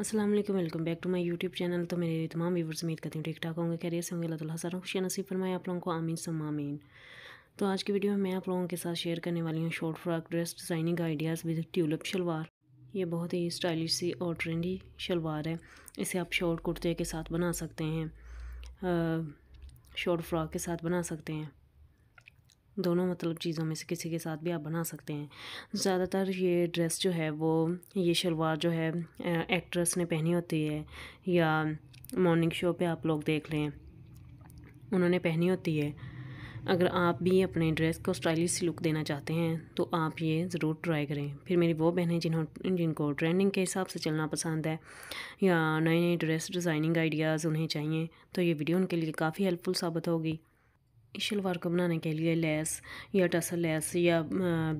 Aslam welcome back to my YouTube channel तो मेरे तमाम व्यूवर्स उम्मीद करती हूँ ठीक ठाक होंगे कैरियर से होंगे अल्लाह सारा खुशियाँ नसीब फरमाए आप लोगों को आमीन सम आमीन तो आज की वीडियो में मैं आप लोगों के साथ शेयर करने वाली हूँ short frock dress designing ideas with tulip shalwar ये बहुत ही स्टाइलिश सी और ट्रेंडी शलवार है इसे आप शॉर्ट कुर्ते के साथ बना सकते हैं शॉर्ट फ्रॉक के साथ बना सकते हैं दोनों मतलब चीज़ों में से किसी के साथ भी आप बना सकते हैं ज़्यादातर ये ड्रेस जो है वो ये शलवार जो है एक्ट्रेस ने पहनी होती है या मॉर्निंग शो पे आप लोग देख लें उन्होंने पहनी होती है अगर आप भी अपने ड्रेस को स्टाइलिश लुक देना चाहते हैं तो आप ये ज़रूर ट्राई करें फिर मेरी वो बहनें जिन्हों जिनको ट्रेंडिंग के हिसाब से चलना पसंद है या नए नए ड्रेस डिज़ाइनिंग आइडियाज़ उन्हें चाहिए तो ये वीडियो उनके लिए काफ़ी हेल्पफुल साबित होगी इसलवारقم난 কে ল্লেস ইয়াটাস ল্লেস ইয়া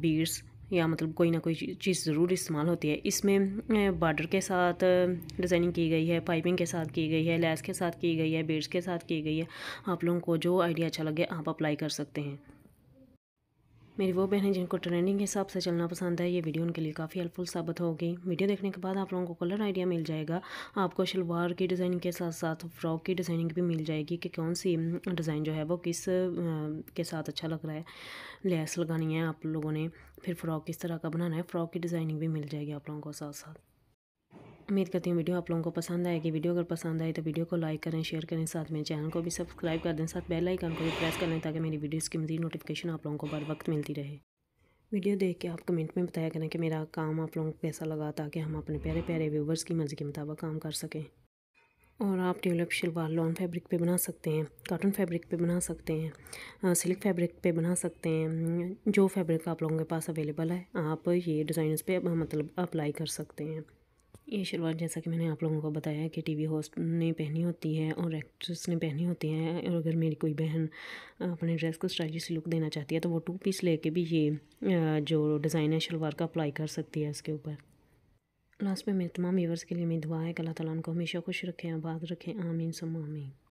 বিডস ইয়া মতলব কোই না কোই চিজ জুরুর ইস্তেমাল হোতি হ ইসমে বর্ডার কে সাথ ডিজাইন কি গয়ি হ পাইপিং কে সাথ কি গয়ি হ ল্লেস কে সাথ কি গয়ি হ বিডস কে সাথ কি গয়ি হ আপ লونکو জো আইডিয়া আচ্ছা লগে আপ এপ্লাই কর সকতে হ मेरी वो बहनें जिनको ट्रेंडिंग के हिसाब से चलना पसंद है ये वीडियो उनके लिए काफ़ी हेल्पफुल साबित होगी वीडियो देखने के बाद आप लोगों को कलर आइडिया मिल जाएगा आपको शलवार की डिज़ाइनिंग के साथ साथ फ्रॉक की डिज़ाइनिंग भी मिल जाएगी कि कौन सी डिज़ाइन जो है वो किस के साथ अच्छा लग रहा है लेस लगानी है आप लोगों ने फिर फ्रॉक किस तरह का बनाना है फ्रॉक की डिज़ाइनिंग भी मिल जाएगी आप लोगों को साथ साथ उम्मीद करती हूँ वीडियो आप लोगों को पसंद आएगी वीडियो अगर पसंद आए तो वीडियो को लाइक करें शेयर करें साथ में चैनल को भी सब्सक्राइब कर दें साथ बेल आइकन को भी प्रेस कर लें ताकि मेरी वीडियोस की मजीद नोटिफिकेशन आप लोगों को बर वक्त मिलती रहे वीडियो देख के आप कमेंट में बताया करें कि मेरा काम आप लोगों को कैसा लगा ताकि हम अपने प्यारे प्यारे व्यूवर्स की मर्ज़ी के मुताबिक काम कर सकें और आप ट्यूलिप शलवार लॉन फैब्रिक पे बना सकते हैं कॉटन फैब्रिक पे बना सकते हैं सिल्क फैब्रिक पे बना सकते हैं जो फैब्रिक आप लोगों के पास अवेलेबल है आप ये डिज़ाइन पे मतलब अप्लाई कर सकते हैं ये शलवार जैसा कि मैंने आप लोगों को बताया कि टीवी होस्ट ने पहनी होती है और एक्ट्रेस ने पहनी होती है और अगर मेरी कोई बहन अपने ड्रेस को स्टाइलिश लुक देना चाहती है तो वो टू पीस लेके भी ये जो डिज़ाइन है शलवार का अप्लाई कर सकती है इसके ऊपर लास्ट में मेरे तमाम व्यूवर्स के लिए मेरी दुआ है कि अल्लाह ताला उनको हमेशा खुश रखें आबाद रखें आमीन सम आमीन